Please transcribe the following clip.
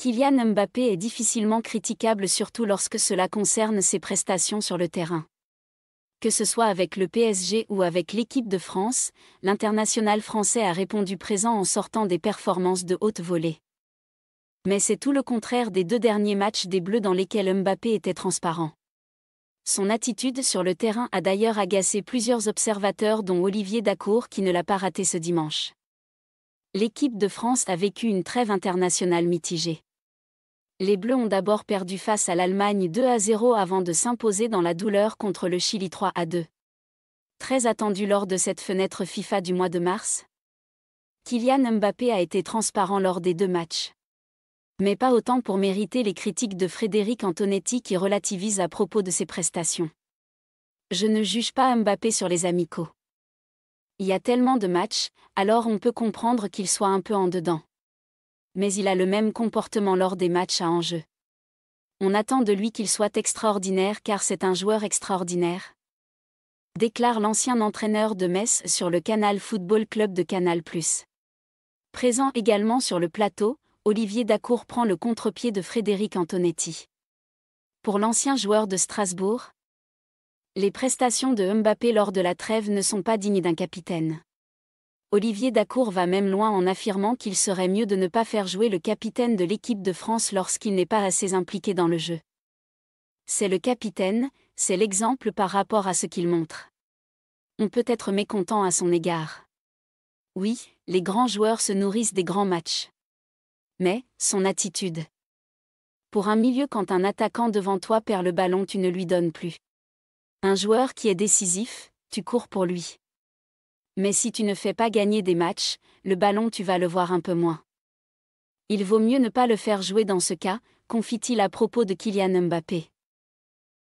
Kylian Mbappé est difficilement critiquable surtout lorsque cela concerne ses prestations sur le terrain. Que ce soit avec le PSG ou avec l'équipe de France, l'international français a répondu présent en sortant des performances de haute volée. Mais c'est tout le contraire des deux derniers matchs des Bleus dans lesquels Mbappé était transparent. Son attitude sur le terrain a d'ailleurs agacé plusieurs observateurs dont Olivier Dacour qui ne l'a pas raté ce dimanche. L'équipe de France a vécu une trêve internationale mitigée les Bleus ont d'abord perdu face à l'Allemagne 2 à 0 avant de s'imposer dans la douleur contre le Chili 3 à 2. Très attendu lors de cette fenêtre FIFA du mois de mars, Kylian Mbappé a été transparent lors des deux matchs. Mais pas autant pour mériter les critiques de Frédéric Antonetti qui relativise à propos de ses prestations. Je ne juge pas Mbappé sur les amicaux. Il y a tellement de matchs, alors on peut comprendre qu'il soit un peu en dedans mais il a le même comportement lors des matchs à enjeu. On attend de lui qu'il soit extraordinaire car c'est un joueur extraordinaire. Déclare l'ancien entraîneur de Metz sur le canal Football Club de Canal+. Présent également sur le plateau, Olivier Dacour prend le contre-pied de Frédéric Antonetti. Pour l'ancien joueur de Strasbourg, les prestations de Mbappé lors de la trêve ne sont pas dignes d'un capitaine. Olivier Dacour va même loin en affirmant qu'il serait mieux de ne pas faire jouer le capitaine de l'équipe de France lorsqu'il n'est pas assez impliqué dans le jeu. C'est le capitaine, c'est l'exemple par rapport à ce qu'il montre. On peut être mécontent à son égard. Oui, les grands joueurs se nourrissent des grands matchs. Mais, son attitude. Pour un milieu quand un attaquant devant toi perd le ballon tu ne lui donnes plus. Un joueur qui est décisif, tu cours pour lui mais si tu ne fais pas gagner des matchs, le ballon tu vas le voir un peu moins. Il vaut mieux ne pas le faire jouer dans ce cas, confie-t-il à propos de Kylian Mbappé.